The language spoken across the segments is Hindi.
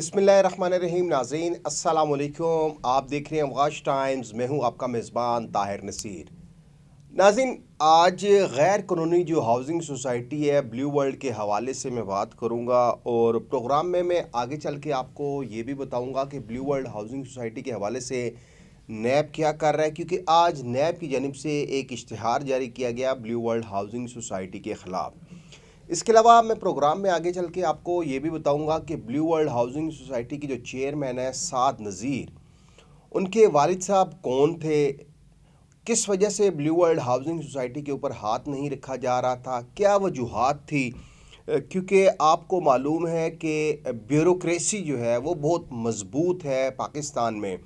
बिसमीम नाजीन असलकुम आप देख रहे हैं वाश टाइम्स मैं हूं आपका मेज़बान ताहिर नसीर नाजिन आज गैर कानूनी जो हाउसिंग सोसाइटी है ब्लू वर्ल्ड के हवाले से मैं बात करूंगा और प्रोग्राम में मैं आगे चल के आपको ये भी बताऊंगा कि ब्लू वर्ल्ड हाउसिंग सोसाइटी के हवाले से नैब क्या कर रहा है क्योंकि आज नैब की जानब से एक इश्तहार जारी किया गया ब्लू वर्ल्ड हाउसिंग सोसाइटी के ख़िलाफ़ इसके अलावा मैं प्रोग्राम में आगे चल के आपको ये भी बताऊंगा कि ब्लू वर्ल्ड हाउसिंग सोसाइटी की जो चेयरमैन है साद नज़ीर उनके वालिद साहब कौन थे किस वजह से ब्लू वर्ल्ड हाउसिंग सोसाइटी के ऊपर हाथ नहीं रखा जा रहा था क्या वजूहत थी क्योंकि आपको मालूम है कि ब्यूरोसी जो है वो बहुत मज़बूत है पाकिस्तान में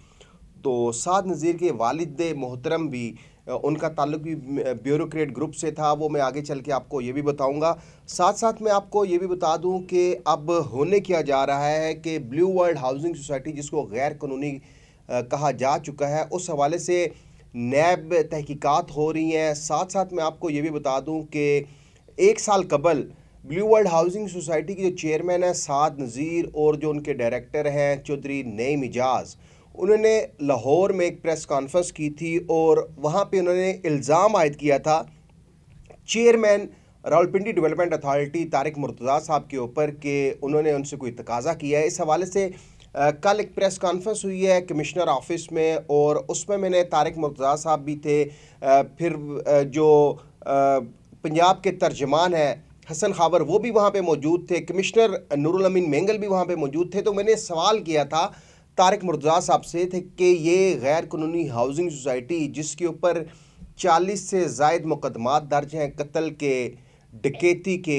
तो साद नज़ीर के वालद मोहतरम भी उनका ताल्लुक भी ब्यूरोक्रेट ग्रुप से था वो मैं आगे चल के आपको ये भी बताऊंगा साथ साथ मैं आपको ये भी बता दूं कि अब होने क्या जा रहा है कि ब्लू वर्ल्ड हाउसिंग सोसाइटी जिसको गैर कानूनी कहा जा चुका है उस हवाले से नैब तहकीकात हो रही हैं साथ साथ मैं आपको ये भी बता दूँ कि एक साल कबल ब्लू वर्ल्ड हाउसिंग सोसाइटी की जो चेयरमैन है साद नज़ीर और जो उनके डायरेक्टर हैं चौधरी नई मिजाज़ उन्होंने लाहौर में एक प्रेस कॉन्फ्रेंस की थी और वहाँ पे उन्होंने इल्ज़ाम आयद किया था chairman Rawalpindi development authority Tariq Murtaza साहब के ऊपर कि उन्होंने उनसे कोई तकाजा किया है इस हवाले से कल एक प्रेस कॉन्फ्रेंस हुई है कमिश्नर ऑफिस में और उसमें मैंने तारिक मुर्तज़ा साहब भी थे फिर जो पंजाब के तर्जमान हैं हसन खावर वो भी वहाँ पे मौजूद थे कमिश्नर नूरुल मेंगल भी वहाँ पे मौजूद थे तो मैंने सवाल किया था तारक मुर्जा साहब से थे कि ये गैर कानूनी हाउसिंग सोसाइटी जिसके ऊपर चालीस से जायद मुकदमा दर्ज हैं कत्ल के डकेती के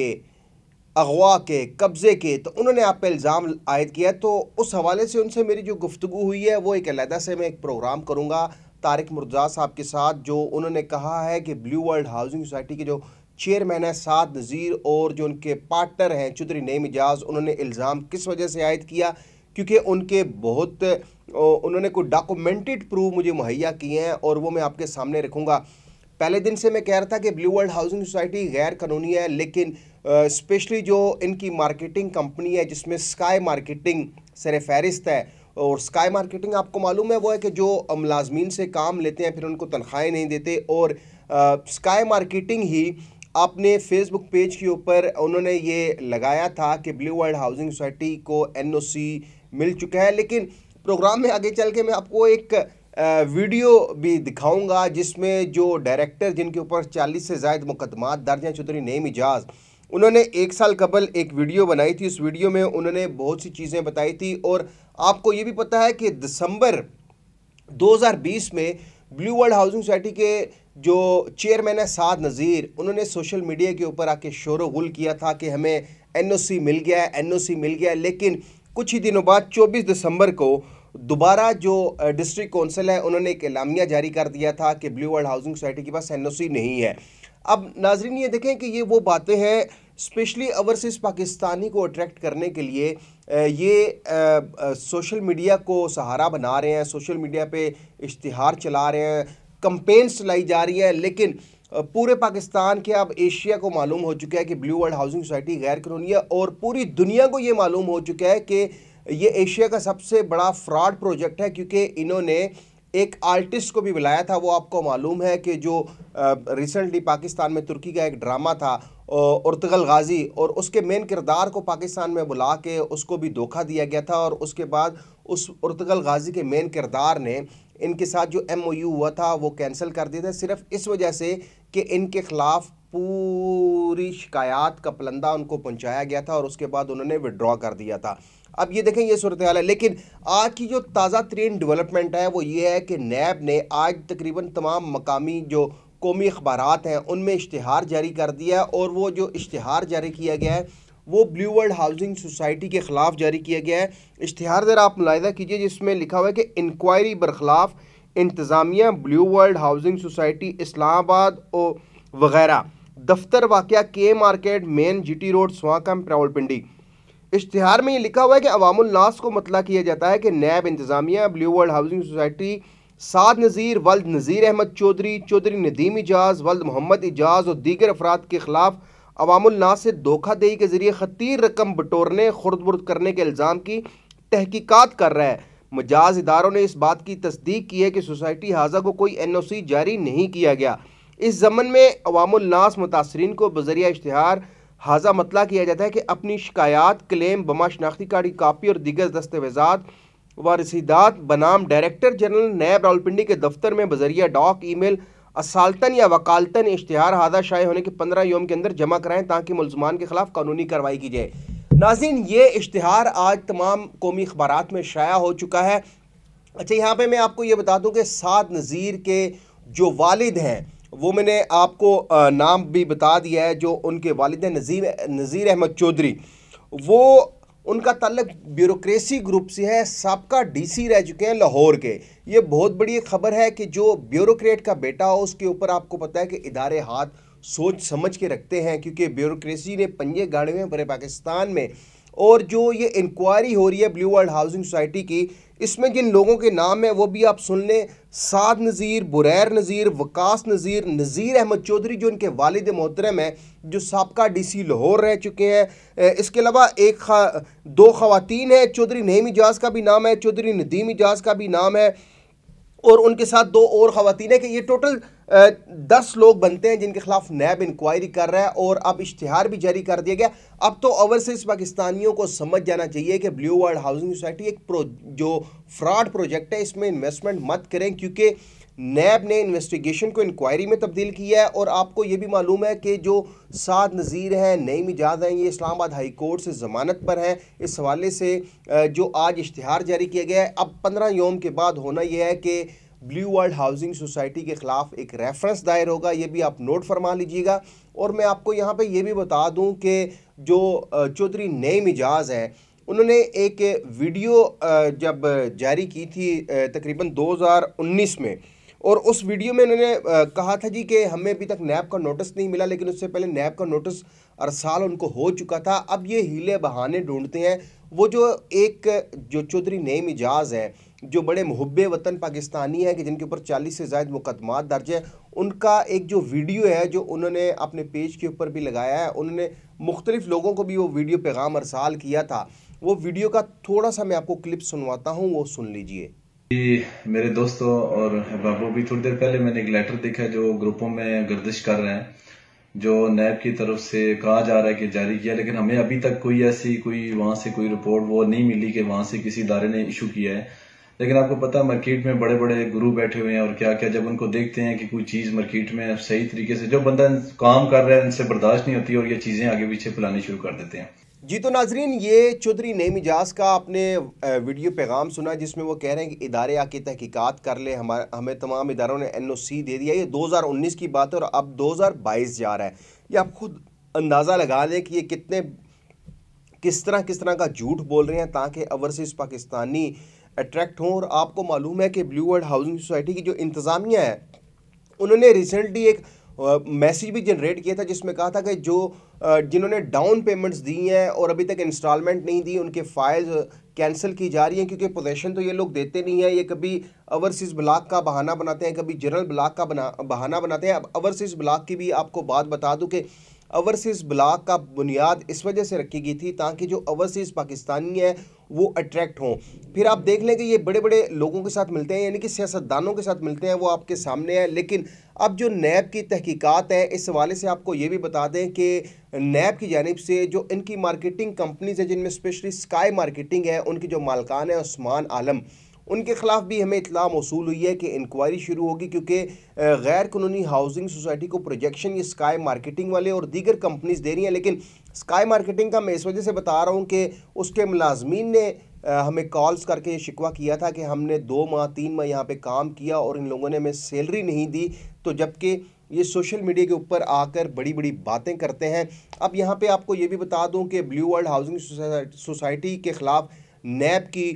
अगवा के कब्ज़े के तो उन्होंने आप पर इल्ज़ाम आयद किया तो उस हवाले से उनसे मेरी जो गुफ्तु हुई है वो एक अलहदा से मैं एक प्रोग्राम करूँगा तारक मुर्जा साहब के साथ जो उन्होंने कहा है कि ब्लू वर्ल्ड हाउसिंग सोसाइटी के जो चेयरमैन है साद नज़ीर और जो उनके पार्टनर हैं चौधरी नईम एजाज उन्होंने इल्ज़ाम किस वजह से आयद किया क्योंकि उनके बहुत उन्होंने कुछ डॉक्यूमेंटेड प्रूफ मुझे मुहैया किए हैं और वो मैं आपके सामने रखूँगा पहले दिन से मैं कह रहा था कि ब्लू वर्ल्ड हाउसिंग सोसाइटी गैर कानूनी है लेकिन स्पेशली जो इनकी मार्केटिंग कंपनी है जिसमें स्काई मार्केटिंग सर फहरिस्त है और स्काई मार्केटिंग आपको मालूम है वो है कि जो मुलाजमीन से काम लेते हैं फिर उनको तनख्वाहें नहीं देते और स्काई मार्केटिंग ही अपने फेसबुक पेज के ऊपर उन्होंने ये लगाया था कि ब्लू वर्ल्ड हाउसिंग सोसाइटी को एनओसी मिल चुके हैं लेकिन प्रोग्राम में आगे चल के मैं आपको एक वीडियो भी दिखाऊंगा जिसमें जो डायरेक्टर जिनके ऊपर 40 से जायद मुकदमा दर्ज हैं चौधरी नेम इजाज़ उन्होंने एक साल कबल एक वीडियो बनाई थी उस वीडियो में उन्होंने बहुत सी चीज़ें बताई थी और आपको ये भी पता है कि दिसंबर 2020 में ब्लू वर्ल्ड हाउसिंग सोसाइटी के जो चेयरमैन है साद नज़ीर उन्होंने सोशल मीडिया के ऊपर आके शोर किया था कि हमें एन मिल गया है एनओसी मिल गया है लेकिन कुछ ही दिनों बाद 24 दिसंबर को दोबारा जो डिस्ट्रिक्ट काउंसिल है उन्होंने एक एलामिया जारी कर दिया था कि ब्लू वर्ल्ड हाउसिंग सोसाइटी के पास एन नहीं है अब नाजरीन ये देखें कि ये वो बातें हैं स्पेशली ओवरसीज़ पाकिस्तानी को अट्रैक्ट करने के लिए ये सोशल मीडिया को सहारा बना रहे हैं सोशल मीडिया पे इश्तहार चला रहे हैं कंपेन्स चलाई जा रही हैं लेकिन पूरे पाकिस्तान के अब एशिया को मालूम हो चुका है कि ब्लू वर्ल्ड हाउसिंग सोसाइटी गैर कानूनी है और पूरी दुनिया को ये मालूम हो चुका है कि ये एशिया का सबसे बड़ा फ्रॉड प्रोजेक्ट है क्योंकि इन्होंने एक आर्टिस्ट को भी बुलाया था वो आपको मालूम है कि जो रिसेंटली पाकिस्तान में तुर्की का एक ड्रामा था औरतगल गाज़ी और उसके मेन किरदार को पाकिस्तान में बुला के उसको भी धोखा दिया गया था और उसके बाद उस उर्तगल गाज़ी के मेन किरदार ने इनके साथ जो एम हुआ था वो कैंसिल कर दिया था सिर्फ इस वजह से कि इनके ख़िलाफ़ पूरी शिकायत का पलंदा उनको पहुंचाया गया था और उसके बाद उन्होंने विड्रॉ कर दिया था अब ये देखें ये सूरत हाल है लेकिन आज की जो ताज़ा तरीन डेवलपमेंट है वो ये है कि नैब ने आज तकरीबन तमाम मकामी जो कौमी अखबार हैं उनमें इश्तहार जारी कर दिया और वो जो इश्तहार जारी किया गया है वो ब्लू वर्ल्ड हाउसिंग सोसाइटी के ख़िलाफ़ जारी किया गया है इश्तहार ज़रा आप मुलायदा कीजिए जिसमें लिखा हुआ है कि इंक्वायरी बरखिलाफ़ इंतज़ामिया blue world housing society Islamabad और वगैरह दफ्तर वाक़ के market main G T road स्वाकम पिंडी इश्तहार में ये लिखा हुआ है कि अवामनास को मतला किया जाता है कि नैब इंतज़ामिया blue world housing society Saad Nazir वल्द नज़ीर अहमद चौधरी चौधरी नदीम एजाज वल्द मोहम्मद एजाज और दीगर अफराद के खिलाफ अवामुलनास से धोखादही के जरिए खतीर रकम बटोरने खुर्द बुर्द करने के इल्ज़ाम की तहकीकात कर रहा है मजाज इदारों ने इस बात की तस्दीक की है कि सोसाइटी हाजा को कोई एन ओ सी जारी नहीं किया गया इस जमन में अवामनास मुतासरीन को बजरिया इश्तहार हाजा मतला किया जाता है कि अपनी शिकायत क्लेम बमा शनाख्ती कार्ड की कापी और दीगर दस्तावेजा वारसीदात बनाम डायरेक्टर जनरल नैब रावलपिंडी के दफ्तर में बजरिया डॉक ईमेल असालतन या वकालतन इश्तहार हादसा शाये होने के पंद्रह योम के अंदर जमा कराएं ताकि मुलजमान के खिलाफ कानूनी कार्रवाई की जाए नाजिन ये इश्तहार आज तमाम कौमी अखबार में शाया हो चुका है अच्छा यहाँ पर मैं आपको ये बता दूँ कि सात नज़ीर के जो वालद हैं वो मैंने आपको नाम भी बता दिया है जो उनके वालद हैं नज़ीर नज़ीर अहमद चौधरी वो उनका तल्लक ब्यूरोक्रेसी ग्रुप से है सबका डीसी रह चुके हैं लाहौर के ये बहुत बड़ी खबर है कि जो ब्यूरोक्रेट का बेटा हो उसके ऊपर आपको पता है कि इदारे हाथ सोच समझ के रखते हैं क्योंकि ब्यूरोक्रेसी ने पंजे गाड़े हुए पूरे पाकिस्तान में और जो ये इंक्वायरी हो रही है ब्लू वर्ल्ड हाउसिंग सोसाइटी की इसमें जिन लोगों के नाम हैं वो भी आप सुन लें साद नज़ीर बुरैर नज़ीर वकास नज़ीर नज़ीर अहमद चौधरी जो इनके वालिद मोहतरम हैं जो सबका डीसी लाहौर रह चुके हैं इसके अलावा एक खा, दो खातन हैं चौधरी नहीम इजाज़ का भी नाम है चौधरी नदीम इजाज़ का भी नाम है और उनके साथ दो और खातन है कि ये टोटल दस लोग बनते हैं जिनके खिलाफ नैब इंक्वायरी कर रहा है और अब इश्तहार भी जारी कर दिया गया अब तो ओवरसीज पाकिस्तानियों को समझ जाना चाहिए कि ब्लू वर्ल्ड हाउसिंग सोसाइटी एक प्रो जो फ्रॉड प्रोजेक्ट है इसमें इन्वेस्टमेंट मत करें क्योंकि नैब ने इन्वेस्टिगेशन को इंक्वायरी में तब्दील किया है और आपको ये भी मालूम है कि जो साद नज़ीर हैं नई मिजाज हैं ये इस्लामाबाद हाई कोर्ट से ज़मानत पर हैं इस हवाले से जो आज इश्तहार जारी किया गया है अब पंद्रह योम के बाद होना यह है कि ब्लू वर्ल्ड हाउसिंग सोसाइटी के ख़िलाफ़ एक रेफरेंस दायर होगा ये भी आप नोट फरमा लीजिएगा और मैं आपको यहाँ पर यह भी बता दूँ कि जो चौधरी नए मिजाज हैं उन्होंने एक वीडियो जब जारी की थी तकरीबन 2019 में और उस वीडियो में उन्होंने कहा था जी कि हमें अभी तक नैब का नोटिस नहीं मिला लेकिन उससे पहले नैब का नोटिस अरसाल उनको हो चुका था अब ये हीले बहाने ढूंढते हैं वो जो एक जो चौधरी नईम इजाज़ है जो बड़े महब वतन पाकिस्तानी हैं कि जिनके ऊपर चालीस से ज़ायद मुकदमा दर्ज है उनका एक जो वीडियो है जो उन्होंने अपने पेज के ऊपर भी लगाया है उन्होंने मुख्तलिफ़ लोगों को भी वो वीडियो पैगाम अरसाल किया था वो वीडियो का थोड़ा सा मैं आपको क्लिप सुनवाता हूँ वो सुन लीजिए मेरे दोस्तों और बाबू भी थोड़ी देर पहले मैंने एक लेटर देखा जो ग्रुपों में गर्दिश कर रहे हैं जो नैब की तरफ से कहा जा रहा है कि जारी किया लेकिन हमें अभी तक कोई ऐसी कोई वहां से कोई रिपोर्ट वो नहीं मिली कि वहां से किसी इदारे ने इशू किया है लेकिन आपको पता है मार्केट में बड़े बड़े गुरु बैठे हुए हैं और क्या क्या जब उनको देखते हैं कि कोई चीज़ मार्केट में सही तरीके से जो बंदा काम कर रहा है उनसे बर्दाश्त नहीं होती और ये चीज़ें आगे पीछे फैलानी शुरू कर देते हैं जी तो नाजरीन ये चौधरी नई एजाज का आपने वीडियो पैगाम सुना जिसमें वो कह रहे हैं कि इदारे आके तहकीक़त कर ले हमारे हमें तमाम इदारों ने एन ओ सी दे दिया ये 2019 की बात है और अब 2022 जा रहा है ये आप खुद अंदाज़ा लगा लें कि ये कितने किस तरह किस तरह का झूठ बोल रहे हैं ताकि ओवरसीज़ पाकिस्तानी अट्रैक्ट हों और आपको मालूम है कि ब्लू वर्ल्ड हाउसिंग सोसाइटी की जो इंतज़ामिया है उन्होंने रिसेंटली एक मैसेज भी जनरेट किया था जिसमें कहा था कि जो जिन्होंने डाउन पेमेंट्स दी हैं और अभी तक इंस्टॉलमेंट नहीं दी उनके फाइल्स कैंसिल की जा रही हैं क्योंकि पोजेशन तो ये लोग देते नहीं हैं ये कभी ओवरसीज ब्लॉक का बहाना बनाते हैं कभी जनरल ब्लॉक का बना बहाना बनाते हैं अब ओवरसीज ब्लॉक की भी आपको बात बता दूँ कि ओवरसीज़ ब्लॉक का बुनियाद इस वजह से रखी गई थी ताकि जो ओवरसीज़ पाकिस्तानी हैं वो अट्रैक्ट हों फिर आप देख लें कि ये बड़े बड़े लोगों के साथ मिलते हैं यानी कि सियासतदानों के साथ मिलते हैं वो आपके सामने हैं लेकिन अब जो नैब की तहकीकात है इस हवाले से आपको ये भी बता दें कि नैब की जानब से जो इनकी मार्केटिंग कंपनीज़ हैं जिनमें स्पेशली स्काई मार्केटिंग है उनकी जो मालकान है उस्मान आलम उनके ख़िलाफ़ भी हमें इतला मौसू हुई है कि इंक्वायरी शुरू होगी क्योंकि गैर कानूनी हाउसिंग सोसाइटी को प्रोजेक्शन ये स्काई मार्केटिंग वाले और दीगर कंपनीज दे रही हैं लेकिन स्काई मार्केटिंग का मैं इस वजह से बता रहा हूँ कि उसके मुलाजमीन ने हमें कॉल्स करके ये शिकवा किया था कि हमने दो माह तीन माह यहाँ पे काम किया और इन लोगों ने हमें सैलरी नहीं दी तो जबकि ये सोशल मीडिया के ऊपर आकर बड़ी बड़ी बातें करते हैं अब यहाँ पे आपको ये भी बता दूँ कि ब्लू वर्ल्ड हाउसिंग सोसाइटी के ख़िलाफ़ नैब की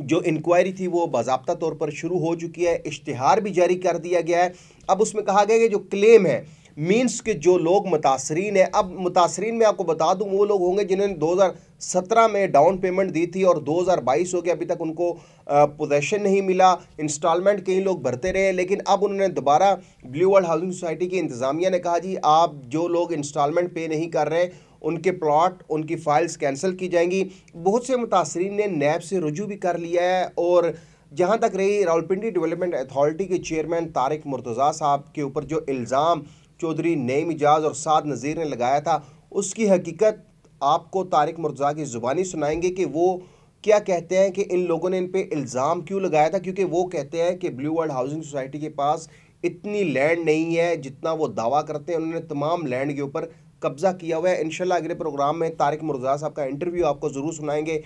जो इंक्वायरी थी वो बाबा तौर पर शुरू हो चुकी है इश्तहार भी जारी कर दिया गया है अब उसमें कहा गया कि जो क्लेम है मीन्स के जो लोग मुतासरीन हैं अब मुतासरीन में आपको बता दूं वो लोग होंगे जिन्होंने 2017 में डाउन पेमेंट दी थी और 2022 हो गया अभी तक उनको पोजेशन नहीं मिला इंस्टॉलमेंट कई लोग भरते रहे लेकिन अब उन्होंने दोबारा ब्लू वर्ल्ड हाउसिंग सोसाइटी की इंतज़ामिया ने कहा जी आप जो लोग इंस्टॉलमेंट पे नहीं कर रहे उनके प्लॉट उनकी फ़ाइल्स कैंसिल की जाएंगी बहुत से मुतासरी ने नैब से रजू भी कर लिया है और जहाँ तक रही रावलपिंडी डेवलपमेंट अथॉरिटी के चेयरमैन तारिक मुर्तज़ा साहब के ऊपर जो इल्ज़ाम चौधरी नईम इजाज़ और साद नज़ीर ने लगाया था उसकी हकीकत आपको तारिक मुर्तज़ा की ज़ुबानी सुनाएंगे कि वो क्या कहते हैं कि इन लोगों ने इन पर इल्ज़ाम क्यों लगाया था क्योंकि वो कहते हैं कि ब्लू वर्ल्ड हाउसिंग सोसाइटी के पास इतनी लैंड नहीं है जितना वो दावा करते हैं उन्होंने तमाम लैंड के ऊपर कब्ज़ा किया हुआ है इनशाला अगले प्रोग्राम में तारिक मुर्जा साहब का इंटरव्यू आपको ज़रूर सुनाएंगे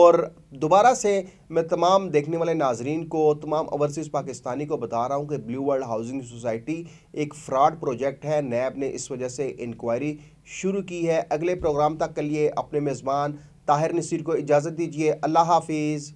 और दोबारा से मैं तमाम देखने वाले नाजरन को तमाम ओवरसीज़ पाकिस्तानी को बता रहा हूँ कि ब्लू वर्ल्ड हाउसिंग सोसाइटी एक फ्रॉड प्रोजेक्ट है नैब ने इस वजह से इंक्वायरी शुरू की है अगले प्रोग्राम तक के लिए अपने मेज़बान ताहिर नसीर को इजाज़त दीजिए अल्लाह हाफिज़